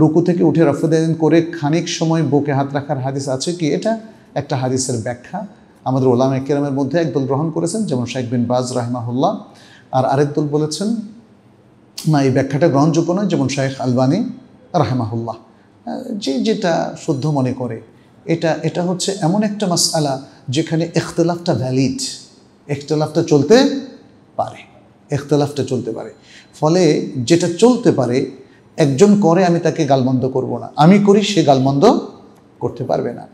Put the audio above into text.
রুকু থেকে উঠে রফদাইন করে খানিক সময় বুকে হাত রাখার হাদিস আছে কি এটা একটা হাদিসের ব্যাখ্যা আমাদের ওলাম একেরামের মধ্যে একদল গ্রহণ করেছেন যেমন শেখ বিন বাজ রাহমাহুল্লাহ আর আরেক দল বলেছেন না এই ব্যাখ্যাটা গ্রহণযোগ্য নয় যেমন শেখ আলবানি রাহেমাহুল্লাহ যে যেটা শুদ্ধ মনে করে এটা এটা হচ্ছে এমন একটা আলা যেখানে এখতলাফটা ভ্যালিড এখতলাফটা চলতে পারে এখতলাফটা চলতে পারে ফলে যেটা চলতে পারে একজন করে আমি তাকে গালমন্দ করব না আমি করি সে গালমন্দ করতে পারবে না